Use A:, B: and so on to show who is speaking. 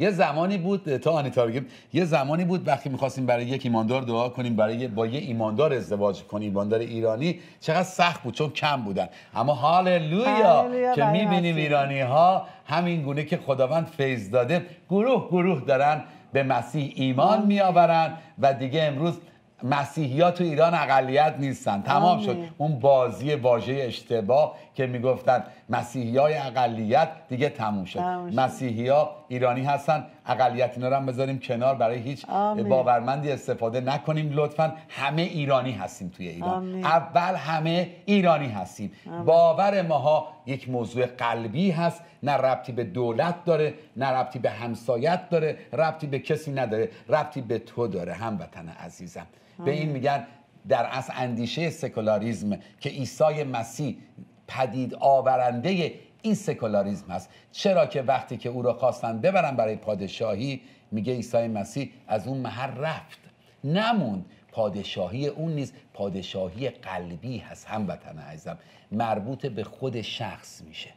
A: یه زمانی بود تا آنیتا بگیم یه زمانی بود وقتی میخواستیم برای یک ایماندار دعا کنیم برای با یه ایماندار ازدواج کنیم ایماندار ایرانی چقدر سخت بود چون کم بودن اما هاللویا که میبینیم ایرانی ها همین گونه که خداوند فیض داده گروه گروه دارن به مسیح ایمان میآورن و دیگه امروز مسیحی تو ایران اقلیت نیستن تمام شد اون بازی واژه اشتباه که میگفتن مسیحی های اقلیت دیگه تموم شد, شد. مسیحی ها ایرانی هستن اقلیت اینا رو هم بذاریم کنار برای هیچ باورمندی استفاده نکنیم لطفا همه ایرانی هستیم توی ایران اول همه ایرانی هستیم باور ماها یک موضوع قلبی هست نه ربطی به دولت داره نه ربطی به همسایت داره ربطی به کسی نداره ربطی به تو داره هموطن عزیزم به این آره. میگن در از اندیشه سکولاریزم که عیسی مسیح پدید آورنده این سکولاریزم هست چرا که وقتی که او را خواستن ببرن برای پادشاهی میگه عیسی مسیح از اون محل رفت نموند پادشاهی اون نیز پادشاهی قلبی هست هموطن عزیزم مربوط به خود شخص میشه